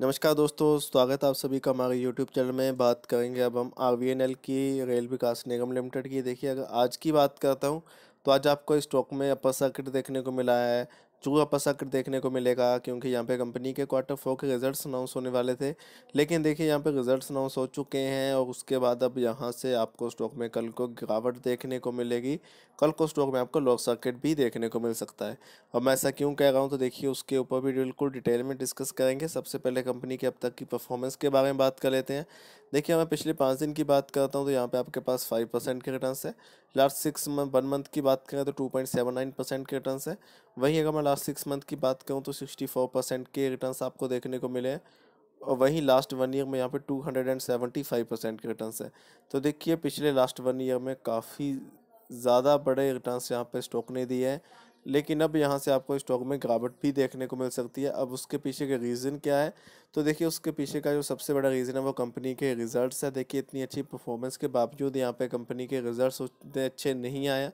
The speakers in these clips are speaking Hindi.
नमस्कार दोस्तों स्वागत है आप सभी का हमारे यूट्यूब चैनल में बात करेंगे अब हम आर की रेल विकास निगम लिमिटेड की देखिए अगर आज की बात करता हूँ तो आज आपको स्टॉक में अपर सर्किट देखने को मिला है चूहा पसाकर देखने को मिलेगा क्योंकि यहाँ पे कंपनी के क्वार्टर फोर के रिजल्ट्स अनाउंस होने वाले थे लेकिन देखिए यहाँ पे रिजल्ट्स अनाउंस हो चुके हैं और उसके बाद अब यहाँ से आपको स्टॉक में कल को गिरावट देखने को मिलेगी कल को स्टॉक में आपको लॉक सर्किट भी देखने को मिल सकता है और मैं ऐसा क्यों कह रहा हूँ तो देखिए उसके ऊपर भी बिल्कुल डिटेल में डिस्कस करेंगे सबसे पहले कंपनी के अब तक की परफॉर्मेंस के बारे में बात कर लेते हैं देखिए मैं पिछले पाँच दिन की बात करता हूँ तो यहाँ पे आपके पास फाइव परसेंट के रिटर्न है last six month one month की बात करें तो two point seven nine percent के रिटर्न है वहीं अगर मैं लास्ट सिक्स मंथ की बात करूँ तो सिक्सटी फोर परसेंट के रिटर्न आपको देखने को मिले हैं और वहीं लास्ट वन ईयर में यहाँ पर two hundred and seventy five percent के रिटर्न है तो देखिए पिछले लास्ट वन ईयर में काफ़ी ज़्यादा बड़े रिटर्न यहाँ पर स्टॉक ने दिए हैं लेकिन अब यहाँ से आपको स्टॉक में गिरावट भी देखने को मिल सकती है अब उसके पीछे का रीज़न क्या है तो देखिए उसके पीछे का जो सबसे बड़ा रीज़न है वो कंपनी के रिजल्ट्स है देखिए इतनी अच्छी परफॉर्मेंस के बावजूद यहाँ पे कंपनी के रिजल्ट्स उतने अच्छे नहीं आया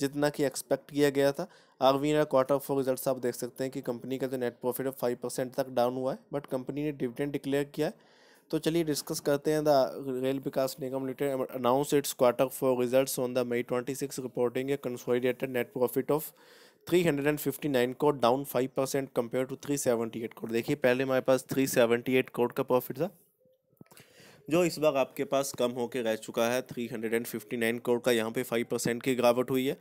जितना कि एक्सपेक्ट किया गया था आरवी ने क्वार्टर फोर रिजल्ट आप देख सकते हैं कि कंपनी का जो नेट प्रॉफिट है फाइव परसेंट तक डाउन हुआ है बट कंपनी ने डिविडेंड डिक्लेयर किया है तो चलिए डिस्कस करते हैं the Rail Vikas Nigam limited announce its quarter four results on the May twenty six reporting a consolidated net profit of 359 crore down 5 percent compare to 378 crore देखिए पहले हमारे पास 378 कोड का प्रॉफिट था जो इस बार आपके पास कम होकर रह चुका है 359 करोड़ का यहाँ पे 5 परसेंट की गिरावट हुई है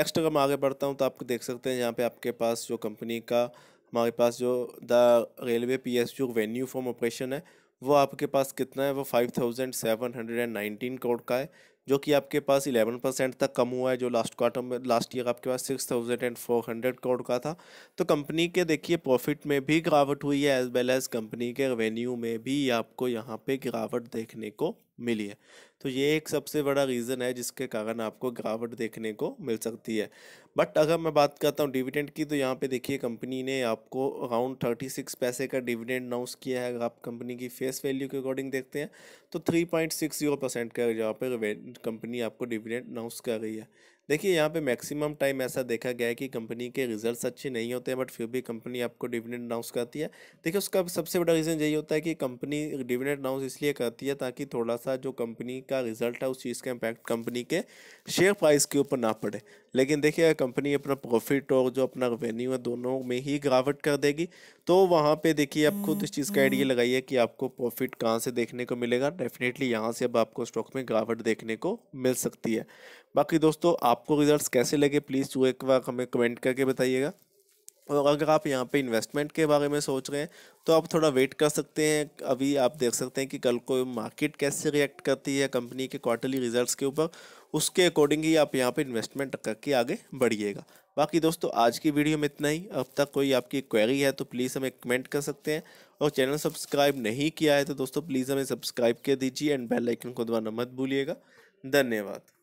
नेक्स्ट अगर मैं आगे बढ़ता हूँ तो आप देख सकते हैं यहाँ पे आपके पास जो कंपनी का हमारे पास जो the railway P S U revenue from operation है वो आपके पास कितना है वो five thousand seven hundred and nineteen crore का है जो कि आपके पास 11 परसेंट तक कम हुआ है जो लास्ट क्वार्टर में लास्ट ईयर आपके पास six thousand and four hundred crore का था तो कंपनी के देखिए प्रॉफिट में भी गिरावट हुई है एज वेल एज़ कंपनी के रेवेन्यू में भी आपको यहाँ पे गिरावट देखने को मिली है तो ये एक सबसे बड़ा रीज़न है जिसके कारण आपको गिरावट देखने को मिल सकती है बट अगर मैं बात करता हूँ डिविडेंड की तो यहाँ पे देखिए कंपनी ने आपको अराउंड थर्टी सिक्स पैसे का डिविडेंड अनाउंस किया है अगर आप कंपनी की फेस वैल्यू के अकॉर्डिंग देखते हैं तो three point six zero percent का यहाँ पर कंपनी आपको डिविडेंड अनाउंस कर रही है देखिए यहाँ पे मैक्सिमम टाइम ऐसा देखा गया है कि कंपनी के रिजल्ट्स अच्छे नहीं होते हैं बट फिर भी कंपनी आपको डिविडेंड अनाउंस करती है देखिए उसका सबसे बड़ा रीज़न यही होता है कि कंपनी डिविडेंड अनाउंस इसलिए करती है ताकि थोड़ा सा जो कंपनी का रिजल्ट है उस चीज़ का इम्पैक्ट कंपनी के शेयर प्राइस के ऊपर ना पड़े लेकिन देखिए कंपनी अपना प्रॉफिट और जो अपना रेवेन्यू है दोनों में ही गिरावट कर देगी तो वहाँ पे देखिए आप खुद इस चीज़ का आइडिया हम्म। लगाइए कि आपको प्रॉफिट कहाँ से देखने को मिलेगा डेफिनेटली यहाँ से अब आपको स्टॉक में गिरावट देखने को मिल सकती है बाकी दोस्तों आपको रिजल्ट कैसे लगे प्लीज़ वो एक बार हमें कमेंट करके बताइएगा और अगर आप यहाँ पे इन्वेस्टमेंट के बारे में सोच रहे हैं तो आप थोड़ा वेट कर सकते हैं अभी आप देख सकते हैं कि कल को मार्केट कैसे रिएक्ट करती है कंपनी के क्वार्टरली रिजल्ट्स के ऊपर उसके अकॉर्डिंग ही आप यहाँ पे इन्वेस्टमेंट करके आगे बढ़िएगा बाकी दोस्तों आज की वीडियो में इतना ही अब तक कोई आपकी क्वेरी है तो प्लीज़ हमें कमेंट कर सकते हैं और चैनल सब्सक्राइब नहीं किया है तो दोस्तों प्लीज़ हमें सब्सक्राइब कर दीजिए एंड बेल आइकन को दबाना मत भूलिएगा धन्यवाद